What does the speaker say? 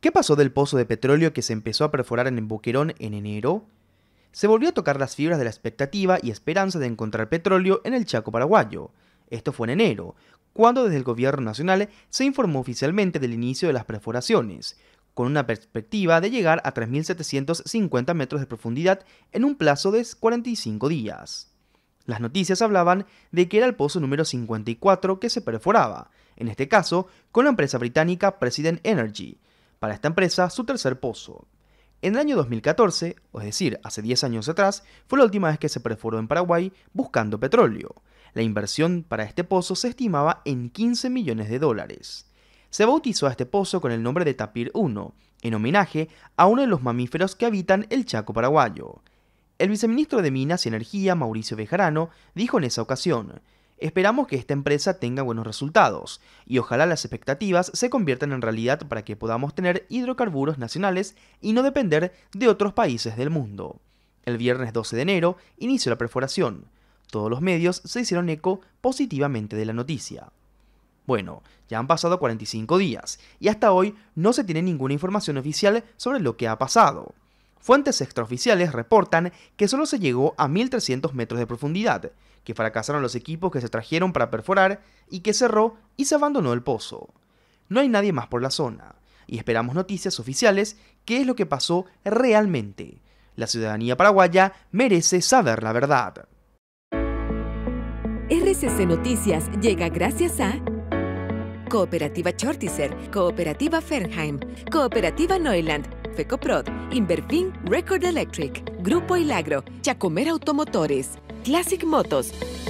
¿Qué pasó del pozo de petróleo que se empezó a perforar en Embuquerón Boquerón en enero? Se volvió a tocar las fibras de la expectativa y esperanza de encontrar petróleo en el Chaco paraguayo. Esto fue en enero, cuando desde el gobierno nacional se informó oficialmente del inicio de las perforaciones, con una perspectiva de llegar a 3.750 metros de profundidad en un plazo de 45 días. Las noticias hablaban de que era el pozo número 54 que se perforaba, en este caso con la empresa británica President Energy, para esta empresa su tercer pozo. En el año 2014, es decir, hace 10 años atrás, fue la última vez que se perforó en Paraguay buscando petróleo. La inversión para este pozo se estimaba en 15 millones de dólares. Se bautizó a este pozo con el nombre de Tapir 1, en homenaje a uno de los mamíferos que habitan el Chaco paraguayo. El viceministro de Minas y Energía, Mauricio Bejarano, dijo en esa ocasión, Esperamos que esta empresa tenga buenos resultados y ojalá las expectativas se conviertan en realidad para que podamos tener hidrocarburos nacionales y no depender de otros países del mundo. El viernes 12 de enero inició la perforación. Todos los medios se hicieron eco positivamente de la noticia. Bueno, ya han pasado 45 días y hasta hoy no se tiene ninguna información oficial sobre lo que ha pasado. Fuentes extraoficiales reportan que solo se llegó a 1.300 metros de profundidad, que fracasaron los equipos que se trajeron para perforar y que cerró y se abandonó el pozo. No hay nadie más por la zona, y esperamos noticias oficiales qué es lo que pasó realmente. La ciudadanía paraguaya merece saber la verdad. RCC Noticias llega gracias a Cooperativa Chortiser, Cooperativa Fernheim, Cooperativa Neuland, FECOPROD, Inverfin Record Electric, Grupo Ilagro, Chacomer Automotores, Classic Motos.